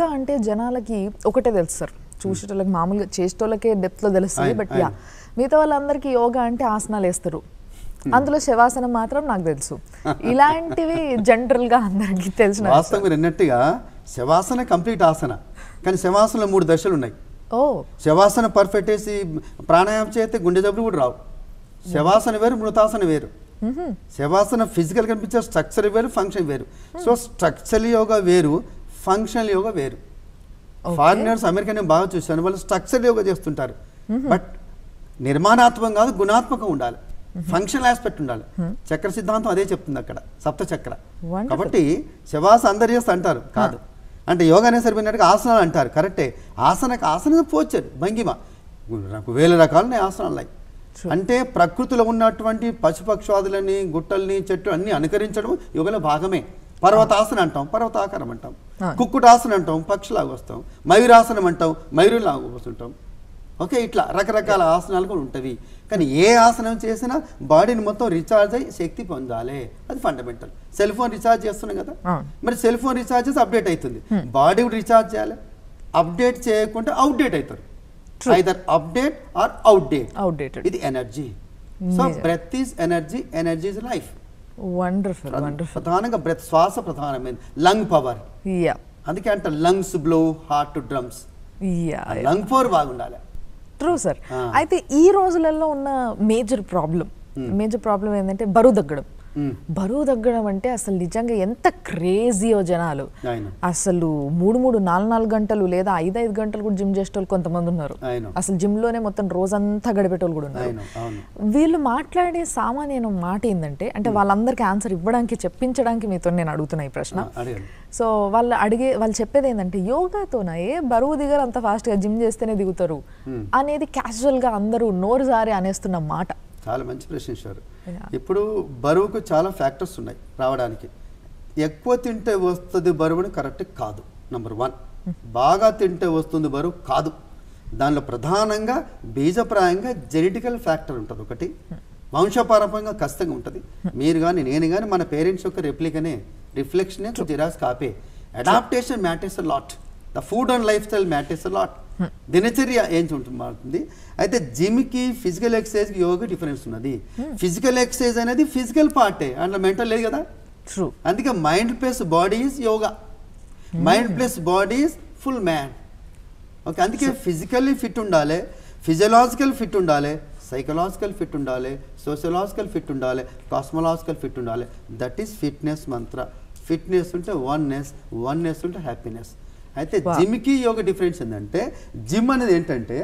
ఇంకా అంటే జనాలకి ఒకటే తెలుసు సార్ చూసేటోళ్ళకి మామూలుగా చేసేటోళ్ళకే లో తెలుస్తుంది బట్ యా మిగతా వాళ్ళందరికీ యోగా అంటే ఆసనాలు వేస్తారు hmm. అందులో శవాసనం మాత్రం నాకు తెలుసు ఇలాంటివి జనరల్ అందరికీ తెలిసిన వాస్తవం మీరు అన్నట్టుగా శవాసన కంప్లీట్ ఆసన కానీ శవాసనలో మూడు దశలు ఉన్నాయి ఓ శవాసన పర్ఫెక్ట్ వేసి ప్రాణాయామం చేస్తే గుండె జబ్బులు కూడా రావు శవాసన వేరు మృతాసన వేరు శవాసన ఫిజికల్ కనిపించే స్ట్రక్చర్ వేరు ఫంక్షన్ వేరు సో స్ట్రక్చర్ hmm. యోగా వేరు ఫంక్షనల్ యోగా వేరు ఫారినర్స్ అమెరికా నేను బాగా చూశాను వాళ్ళు స్ట్రక్చర్ యోగా చేస్తుంటారు బట్ mm-hmm. నిర్మాణాత్మకం కాదు గుణాత్మకం ఉండాలి ఫంక్షనల్ mm-hmm. ఆస్పెక్ట్ ఉండాలి mm-hmm. చక్ర సిద్ధాంతం అదే చెప్తుంది అక్కడ సప్త చక్ర కాబట్టి శవాస అందరు చేస్తా అంటారు కాదు అంటే యోగా అనే సరిపోయినట్టుగా ఆసనాలు అంటారు కరెక్టే ఆసనకు ఆసన పోచారు భంగిమ నాకు వేల రకాలైన ఆసనాలు అంటే ప్రకృతిలో ఉన్నటువంటి పశుపక్షాదులని గుట్టల్ని చెట్టు అన్ని అనుకరించడం యోగలో భాగమే పర్వతాసన అంటాం పర్వతాకారం అంటాం కుక్కుటాసనం అంటాం పక్షిలాగా వస్తాం మయూరాసనం అంటాం మయూరులాగా వస్తుంటాం ఓకే ఇట్లా రకరకాల ఆసనాలు కూడా ఉంటుంది కానీ ఏ ఆసనం చేసినా బాడీని మొత్తం రీఛార్జ్ అయ్యి శక్తి పొందాలి అది ఫండమెంటల్ సెల్ ఫోన్ రీఛార్జ్ చేస్తున్నాం కదా మరి సెల్ ఫోన్ రీఛార్జ్ చేసి అప్డేట్ అవుతుంది బాడీ రీఛార్జ్ చేయాలి అప్డేట్ చేయకుండా అవుట్డేట్ అవుతారు ఐదర్ అప్డేట్ ఆర్ అవుట్డేట్ ఇది energy so breath is energy energy is life wonderful wonderful ప్రధానంగా బ్రెత్ శ్వాస ప్రధానమైంది లంగ్ పవర్ యా అందుకే అంట lungs blow heart drums yeah lung power బాగుండాలి ట్రూ సార్ అయితే ఈ రోజులలో ఉన్న మేజర్ ప్రాబ్లం మేజర్ ప్రాబ్లం ఏంటంటే బరువు తగ్గడం Hmm. బరువు తగ్గడం అంటే అసలు నిజంగా ఎంత క్రేజీయో జనాలు అసలు మూడు మూడు నాలుగు నాలుగు గంటలు లేదా ఐదు ఐదు గంటలు కూడా జిమ్ చేసేటోళ్ళు కొంతమంది ఉన్నారు అసలు జిమ్ లోనే మొత్తం రోజంతా గడిపేటోళ్ళు కూడా ఉన్నారు వీళ్ళు మాట్లాడే సామాన్య మాట ఏంటంటే అంటే hmm. వాళ్ళందరికీ ఆన్సర్ ఇవ్వడానికి చెప్పించడానికి మీతో నేను అడుగుతున్నా ఈ ప్రశ్న సో వాళ్ళు అడిగే వాళ్ళు చెప్పేది ఏంటంటే యోగాతోనే ఏ బరువు దిగరు అంత ఫాస్ట్ గా జిమ్ చేస్తేనే దిగుతారు hmm. అనేది గా అందరూ నోరు జారి అనేస్తున్న మాట చాలా మంచి ప్రశ్నించారు ఇప్పుడు బరువుకు చాలా ఫ్యాక్టర్స్ ఉన్నాయి రావడానికి ఎక్కువ తింటే వస్తుంది బరువుని కరెక్ట్ కాదు నెంబర్ వన్ బాగా తింటే వస్తుంది బరువు కాదు దానిలో ప్రధానంగా బీజప్రాయంగా జెనెటికల్ ఫ్యాక్టర్ ఉంటుంది ఒకటి వంశపారంపరంగా ఖచ్చితంగా ఉంటుంది మీరు కానీ నేను కానీ మన పేరెంట్స్ యొక్క రిప్లికనే రిఫ్లెక్షనే జిరాస్ కాపే adaptation matters lot the food and lifestyle matters lot దినచర్య ఏం మారుతుంది అయితే జిమ్కి ఫిజికల్ ఎక్సర్సైజ్కి యోగా డిఫరెన్స్ ఉన్నది ఫిజికల్ hmm. ఎక్సర్సైజ్ అనేది ఫిజికల్ పార్టే అండ్ మెంటల్ లేదు కదా ట్రూ అందుకే mind plus body is yoga mind plus body is full man okay అందుకే ఫిజికల్లీ ఫిట్ ఉండాలి ఫిజియలాజికల్ ఫిట్ ఉండాలి సైకలాజికల్ ఫిట్ ఉండాలి సోషలాజికల్ ఫిట్ ఉండాలి కాస్మలాజికల్ ఫిట్ ఉండాలి దట్ ఈస్ ఫిట్నెస్ మంత్ర ఫిట్నెస్ ఉంటే వన్నెస్ వన్నెస్ ఉంటే హ్యాపీనెస్ అయితే జిమ్కి యోగ డిఫరెన్స్ ఏంటంటే జిమ్ అనేది ఏంటంటే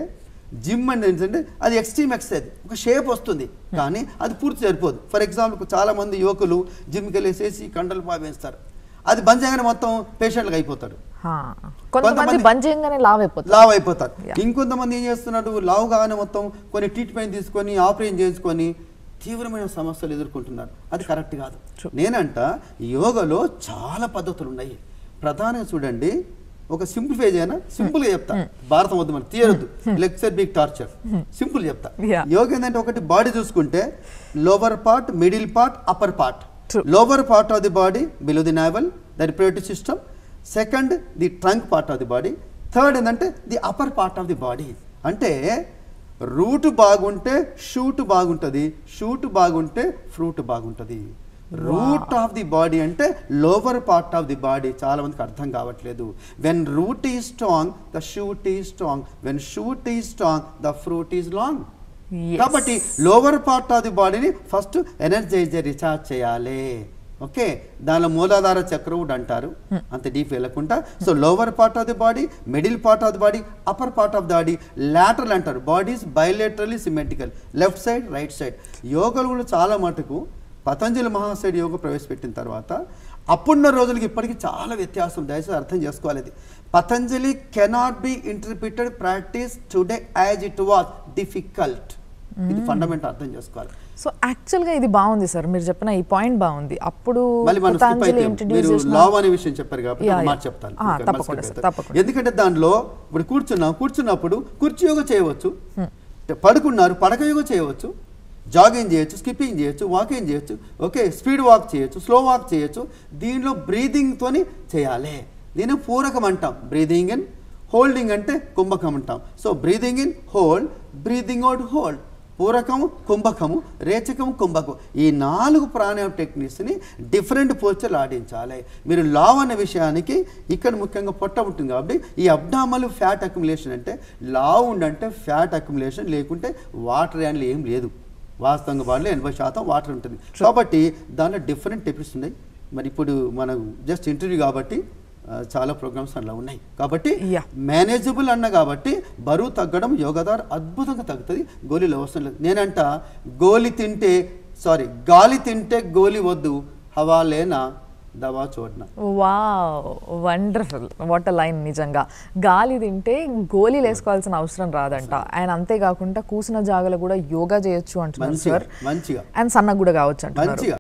జిమ్ అనేది ఏంటంటే అది ఎక్స్ట్రీమ్ ఎక్సర్సైజ్ ఒక షేప్ వస్తుంది కానీ అది పూర్తి సరిపోదు ఫర్ ఎగ్జాంపుల్ చాలా మంది యువకులు జిమ్కి వెళ్ళేసేసి కండలు పావేస్తారు అది బంద్ చేయగానే మొత్తం పేషెంట్లకు అయిపోతాడు కొంతమంది లావ్ అయిపోతారు లావ్ అయిపోతారు ఇంకొంతమంది ఏం చేస్తున్నాడు లావ్ కాగానే మొత్తం కొన్ని ట్రీట్మెంట్ తీసుకొని ఆపరేషన్ చేసుకొని తీవ్రమైన సమస్యలు ఎదుర్కొంటున్నారు అది కరెక్ట్ కాదు నేనంట యోగాలో చాలా పద్ధతులు ఉన్నాయి ప్రధానంగా చూడండి ఒక సింప్లిఫై చేయనా సింపుల్ గా చెప్తా భారతం వద్ద మనకి తీయరద్దు లెక్చర్ బిగ్ టార్చర్ సింపుల్ చెప్తా యోగ ఏంటంటే ఒకటి బాడీ చూసుకుంటే lower part middle part upper part lower part of the body below the navel దాని reproductive system second the trunk part of the body third ఏంటంటే the upper part of the body అంటే root బాగుంటే shoot బాగుంటుంది shoot బాగుంటే fruit బాగుంటుంది root of the body అంటే lower part of the body చాలా మందికి అర్థం కావట్లేదు when root is strong the shoot is strong when shoot is strong the fruit is long కాబట్టి లోవర్ పార్ట్ ఆఫ్ ది బాడీని first energise recharge చేయాలి okay దానిలో మూలాధార చక్రవుడ్ అంటారు hmm. అంత డీప్ వెళ్ళకుండా so lower part of the body middle part of the body upper part of the body lateral అంటారు bodies bilaterally symmetrical left side right side యోగలు కూడా చాలా మటుకు పతంజలి మహాశైడి యోగ ప్రవేశపెట్టిన తర్వాత అప్పుడున్న రోజులకి ఇప్పటికీ చాలా వ్యత్యాసం దయచేసి అర్థం చేసుకోవాలి ఇది Patanjali cannot be interpreted practice today as it was difficult ఇది ఫండమెంట్ అర్థం చేసుకోవాలి సో యాక్చువల్ గా ఇది బాగుంది సార్ మీరు చెప్పిన ఈ పాయింట్ బాగుంది అప్పుడు మీరు లావ్ అనే విషయం చెప్పారు కాబట్టి చెప్తాను ఎందుకంటే దానిలో ఇప్పుడు కూర్చున్నాం కూర్చున్నప్పుడు కుర్చీ యోగ చేయవచ్చు hmm. పడుకున్నారు పడక యోగ చేయవచ్చు జాగింగ్ చేయొచ్చు స్కిప్పింగ్ చేయొచ్చు వాకింగ్ చేయొచ్చు ఓకే స్పీడ్ వాక్ చేయొచ్చు స్లో వాక్ చేయొచ్చు దీనిలో బ్రీదింగ్తోని చేయాలి దీన్ని పూరకం అంటాం బ్రీదింగ్ ఇన్ హోల్డింగ్ అంటే కుంభకం అంటాం so breathing in hold breathing out hold పూరకము కుంభకము రేచకము కుంభకం ఈ నాలుగు ప్రాణాయామ టెక్నిక్స్ని డిఫరెంట్ పోస్చర్లు ఆడించాలి మీరు లావ్ అనే విషయానికి ఇక్కడ ముఖ్యంగా పొట్ట ఉంటుంది కాబట్టి ఈ అబ్డామల్ ఫ్యాట్ అక్యుములేషన్ అంటే లావ్ ఉండంటే ఫ్యాట్ అక్యుములేషన్ లేకుంటే వాటర్ యాన్లు ఏం లేదు వాస్తవంగా వాళ్ళు ఎనభై శాతం వాటర్ ఉంటుంది కాబట్టి దానిలో డిఫరెంట్ టిప్స్ ఉన్నాయి మరి ఇప్పుడు మనం జస్ట్ ఇంటర్వ్యూ కాబట్టి చాలా ప్రోగ్రామ్స్ అలా ఉన్నాయి కాబట్టి మేనేజబుల్ అన్న కాబట్టి బరువు తగ్గడం యోగాదారు అద్భుతంగా తగ్గుతుంది గోళీలు అవసరం లేదు నేనంట గోలి తింటే సారీ గాలి తింటే గోలి వద్దు హవాలేనా వావ్ వండర్ఫుల్ వాట్ లైన్ నిజంగా గాలి తింటే గోళీలు వేసుకోవాల్సిన అవసరం రాదంట అండ్ అంతేకాకుండా కూసిన జాగలో కూడా యోగా చేయొచ్చు అంటున్నారు సార్ మంచిగా అండ్ సన్నగా కూడా కావచ్చు అంటున్నారు